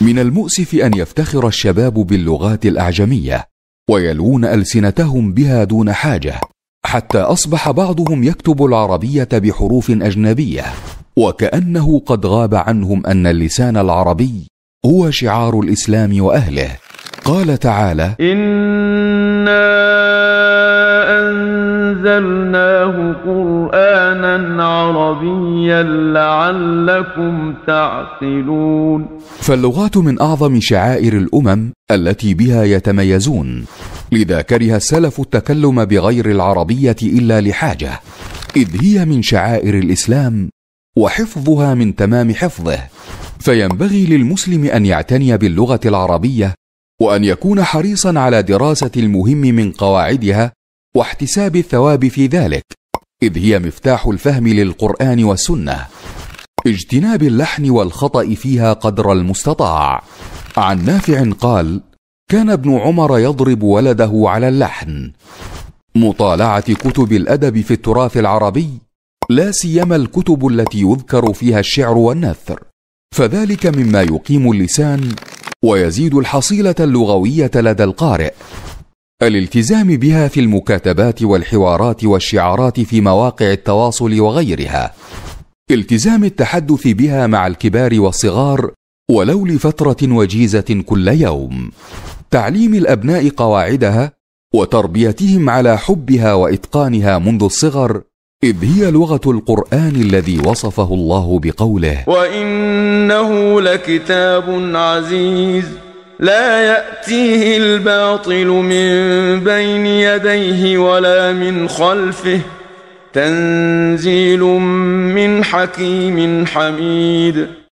من المؤسف ان يفتخر الشباب باللغات الاعجميه ويلوون السنتهم بها دون حاجه حتى اصبح بعضهم يكتب العربيه بحروف اجنبيه وكانه قد غاب عنهم ان اللسان العربي هو شعار الاسلام واهله قال تعالى انا انزلناه قرانا قرآنا عربيا لعلكم تعقلون فاللغات من أعظم شعائر الأمم التي بها يتميزون لذا كره السلف التكلم بغير العربية إلا لحاجة إذ هي من شعائر الإسلام وحفظها من تمام حفظه فينبغي للمسلم أن يعتني باللغة العربية وأن يكون حريصا على دراسة المهم من قواعدها واحتساب الثواب في ذلك إذ هي مفتاح الفهم للقرآن والسنة اجتناب اللحن والخطأ فيها قدر المستطاع عن نافع قال كان ابن عمر يضرب ولده على اللحن مطالعة كتب الأدب في التراث العربي لا سيما الكتب التي يذكر فيها الشعر والنثر فذلك مما يقيم اللسان ويزيد الحصيله اللغويه لدى القارئ الالتزام بها في المكاتبات والحوارات والشعارات في مواقع التواصل وغيرها التزام التحدث بها مع الكبار والصغار ولو لفتره وجيزه كل يوم تعليم الابناء قواعدها وتربيتهم على حبها واتقانها منذ الصغر اذ هي لغه القران الذي وصفه الله بقوله وانه لكتاب عزيز لا يأتيه الباطل من بين يديه ولا من خلفه تنزيل من حكيم حميد